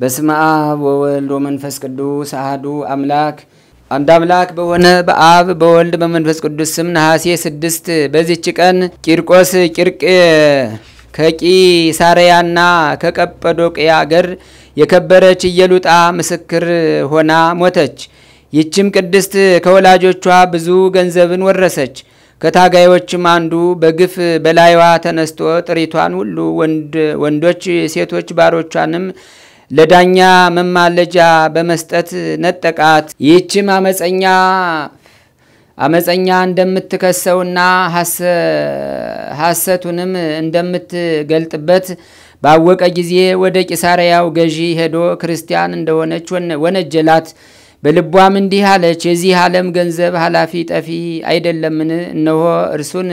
በስመ አብ ወወልድ ወመንፈስ ቅዱስ አህዱ አምላክ አንድ አምላክ በሆነ በአብ በወልድ በመንፈስ ቅዱስ ስም ነሐሴ ስድስት በዚች ቀን ቂርቆስ ቂርቅ ከቂሳርያና ከቀጰዶቅያ አገር የከበረች ኢየሉጣ ምስክር ሆና ሞተች። ይህችም ቅድስት ከወላጆቿ ብዙ ገንዘብን ወረሰች። ከታጋዮችም አንዱ በግፍ በላይዋ ተነስቶ ጥሪቷን ሁሉ ወንዶች፣ ሴቶች ባሮቿንም ለዳኛ መማለጃ በመስጠት ነጠቃት። ይህችም አመፀኛ አመፀኛ እንደምትከሰውና ሐሰቱንም እንደምትገልጥበት ባወቀ ጊዜ ወደ ቂሳርያው ገዢ ሄዶ ክርስቲያን እንደሆነች ወነጀላት። በልቧም እንዲህ አለች፣ የዚህ ዓለም ገንዘብ ኃላፊ ጠፊ አይደለምን? እነሆ እርሱን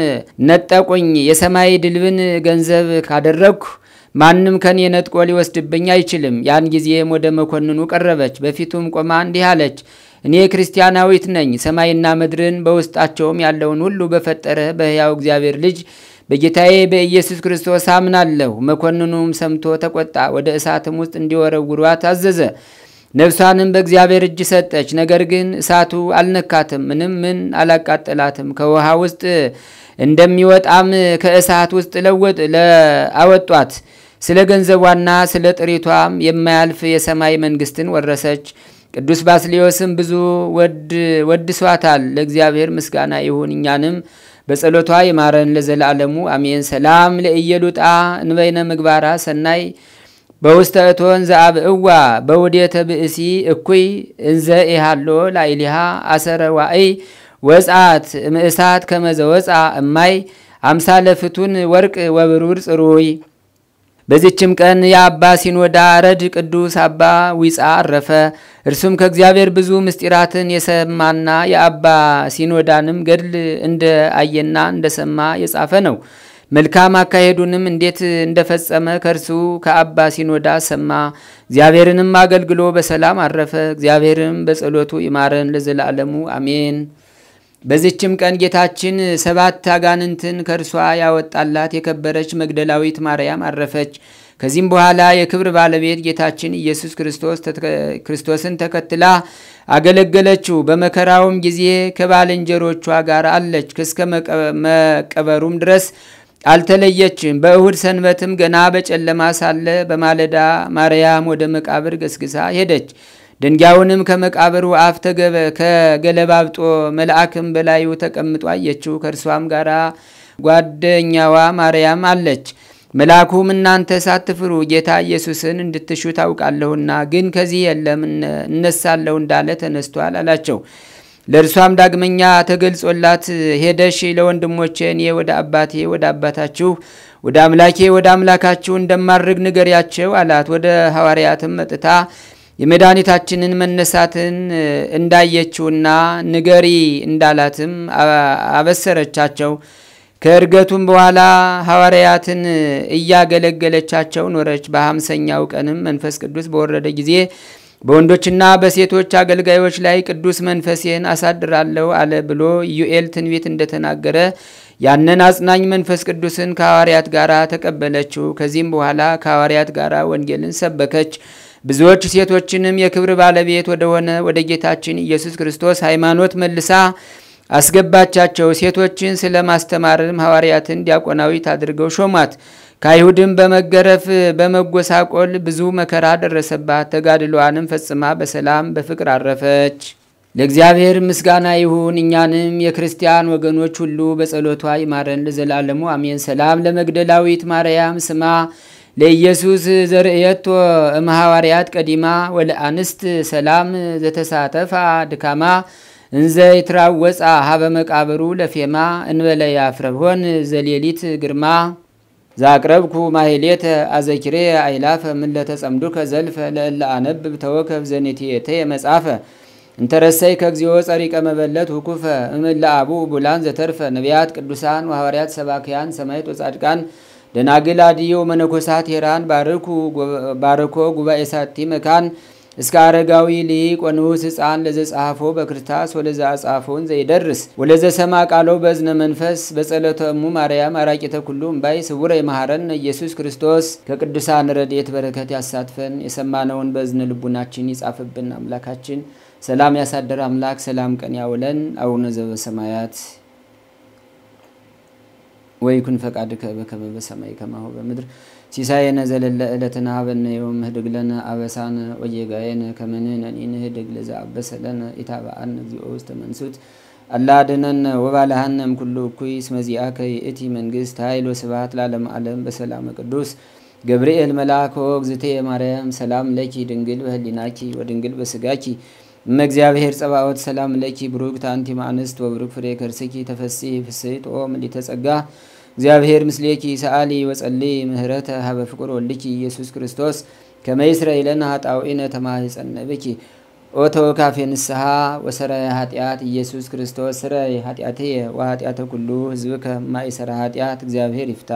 ነጠቁኝ። የሰማይ ድልብን ገንዘብ ካደረግኩ ማንም ከኔ ነጥቆ ሊወስድብኝ አይችልም። ያን ጊዜም ወደ መኮንኑ ቀረበች፣ በፊቱም ቆማ እንዲህ አለች፣ እኔ ክርስቲያናዊት ነኝ። ሰማይና ምድርን በውስጣቸውም ያለውን ሁሉ በፈጠረ በሕያው እግዚአብሔር ልጅ በጌታዬ በኢየሱስ ክርስቶስ አምናለሁ። መኮንኑም ሰምቶ ተቆጣ፣ ወደ እሳትም ውስጥ እንዲወረውሯት አዘዘ። ነፍሷንም በእግዚአብሔር እጅ ሰጠች። ነገር ግን እሳቱ አልነካትም፣ ምንም ምን አላቃጠላትም። ከውሃ ውስጥ እንደሚወጣም ከእሳት ውስጥ ለወጥ አወጧት። ስለ ገንዘቧና ስለ ጥሪቷም የማያልፍ የሰማይ መንግስትን ወረሰች። ቅዱስ ባስልዮስም ብዙ ወድሷታል። ለእግዚአብሔር ምስጋና ይሁን፣ እኛንም በጸሎቷ ይማረን ለዘላለሙ አሜን። ሰላም ለኢየሉጣ እንበይነ ምግባራ ሰናይ በውስተ እቶን እዋ በውዴተ ብእሲ እኩይ እንዘ ኢሃሎ ላይሊሃ አሰረ ዋእይ ወጽአት ምእሳት ወፃ እማይ አምሳ ለፍቱን ወርቅ ወብሩር ጽሩይ። በዚችም ቀን የአባ ሲኖዳ ረድ ቅዱስ አባ ዊጻ አረፈ። እርሱም ከእግዚአብሔር ብዙ ምስጢራትን የሰማና የአባ ሲኖዳንም ገድል እንደ አየና እንደ ሰማ የጻፈ ነው። መልካም አካሄዱንም እንዴት እንደፈጸመ ከእርሱ ከአባ ሲኖዳ ሰማ። እግዚአብሔርንም አገልግሎ በሰላም አረፈ። እግዚአብሔርም በጸሎቱ ይማረን ለዘላለሙ አሜን። በዚችም ቀን ጌታችን ሰባት አጋንንትን ከእርሷ ያወጣላት የከበረች መግደላዊት ማርያም አረፈች። ከዚህም በኋላ የክብር ባለቤት ጌታችን ኢየሱስ ክርስቶስን ተከትላ አገለገለችው። በመከራውም ጊዜ ከባልንጀሮቿ ጋር አለች እስከ መቀበሩም ድረስ አልተለየችም። በእሁድ ሰንበትም ገና በጨለማ ሳለ በማለዳ ማርያም ወደ መቃብር ገስግሳ ሄደች። ድንጋዩንም ከመቃብሩ አፍ ተገበ ከገለባብጦ መልአክም በላዩ ተቀምጦ አየችው። ከእርሷም ጋር ጓደኛዋ ማርያም አለች። መልአኩም እናንተ ሳትፍሩ ጌታ ኢየሱስን እንድትሹ ታውቃለሁና፣ ግን ከዚህ የለም እነሳለሁ እንዳለ ተነስቷል አላቸው። ለእርሷም ዳግመኛ ተገልጾላት ሄደሽ ለወንድሞቼ እኔ ወደ አባቴ ወደ አባታችሁ ወደ አምላኬ ወደ አምላካችሁ እንደማድርግ ንገሪያቸው አላት። ወደ ሐዋርያትም መጥታ የመድኃኒታችንን መነሳትን እንዳየችውና ንገሪ እንዳላትም አበሰረቻቸው። ከእርገቱም በኋላ ሐዋርያትን እያገለገለቻቸው ኖረች። በሀምሰኛው ቀንም መንፈስ ቅዱስ በወረደ ጊዜ በወንዶችና በሴቶች አገልጋዮች ላይ ቅዱስ መንፈሴን አሳድራለሁ አለ ብሎ ኢዩኤል ትንቢት እንደተናገረ ያንን አጽናኝ መንፈስ ቅዱስን ከሐዋርያት ጋር ተቀበለችው። ከዚህም በኋላ ከሐዋርያት ጋር ወንጌልን ሰበከች። ብዙዎች ሴቶችንም የክብር ባለቤት ወደሆነ ወደ ጌታችን ኢየሱስ ክርስቶስ ሃይማኖት መልሳ አስገባቻቸው። ሴቶችን ስለ ማስተማርም ሐዋርያትን ዲያቆናዊት አድርገው ሾሟት። ከአይሁድም በመገረፍ በመጎሳቆል ብዙ መከራ ደረሰባት። ተጋድሏንም ፈጽማ በሰላም በፍቅር አረፈች። ለእግዚአብሔር ምስጋና ይሁን። እኛንም የክርስቲያን ወገኖች ሁሉ በጸሎቷ ይማረን ለዘላለሙ አሜን። ሰላም ለመግደላዊት ማርያም ስማ ለኢየሱስ ዘርእየቶ እምሐዋርያት ቀዲማ ወለአንስት ሰላም ዘተሳተፋ ድካማ እንዘ ይትራወፃ ሀበ መቃብሩ ለፌማ እንበለ ያፍረሆን ዘሌሊት ግርማ ዛቅረብኩ ማሄሌተ አዘኪሬ አይላፈ ምን ለተጸምዱከ ዘልፈ ለእለ አነብብ ተወከብ ዘኔቴየተየ መጻፈ እንተረሰይ ከእግዚኦ ጸሪቀ መበለት ውኩፈ እምን ለአቡ ቡላን ዘተርፈ ነቢያት ቅዱሳን ወሐዋርያት ሰባክያን ሰማይት ወጻድቃን ደናግል አድዮ መነኮሳት ሄራን ባርኩ ባርኮ ጉባኤ ሳቲ መካን እስከ አረጋዊ ሊቅ ወንዑስ ሕፃን ለዘጻፎ በክርታስ ወለዛ አጻፎን ዘይደርስ ወለዘ ሰማ ቃሎ በዝነ መንፈስ በጸሎተ እሙ ማርያም አራቂተ ኩሉ እምባይ ስውረ የማሐረን ኢየሱስ ክርስቶስ ከቅዱሳን ረድኤት በረከት ያሳትፈን። የሰማነውን በዝነ ልቡናችን ይጻፍብን። አምላካችን ሰላም ያሳደር አምላክ ሰላም ቀን ያውለን። አቡነ ዘበሰማያት ወይኩን ፈቃድከ በከመ በሰማይ ከማሁ በምድር ሲሳየነ ዘለለ ዕለትን ሀበነ ዮም ህድግለነ አበሳነ ወየጋየነ ከመንህነኒን ህድግ ለዛ አበሰለነ ኢታብአነ እግዚኦ ውስተ መንሱት አላድነነ ወባልሃነም ኩሉ እኩይ ስመዚአከ ይእቲ መንግስት ኃይል ስባት ላለም ዓለም በሰላመ ቅዱስ ገብርኤል መልአክ ወእግዝእትየ ማርያም ሰላም ለኪ ድንግል በህሊናኪ ወድንግል በስጋኪ እመ እግዚአብሔር ጸባኦት ሰላም ለኪ ብሩክት አንቲ ወብሩክ ፍሬ ከርስኪ ተፈሲ ፍሥሕት ኦ ምልዕተ እግዚአብሔር ምስሌኪ ሰአሊ ወጸሊ ምህረተ ሀበ ፍቁር ወልኪ ኢየሱስ ክርስቶስ ከመይስረ ኢለነ ሀጣውኢነ ተማህጸነብኪ ኦቶ ካፌ ንስሓ ወሰራይ ኃጢአት ኢየሱስ ክርስቶስ ስራይ ኃጢአትየ ወኃጢአተ ኩሉ ህዝብከ ማእሰረ ኃጢአት እግዚአብሔር ይፍታ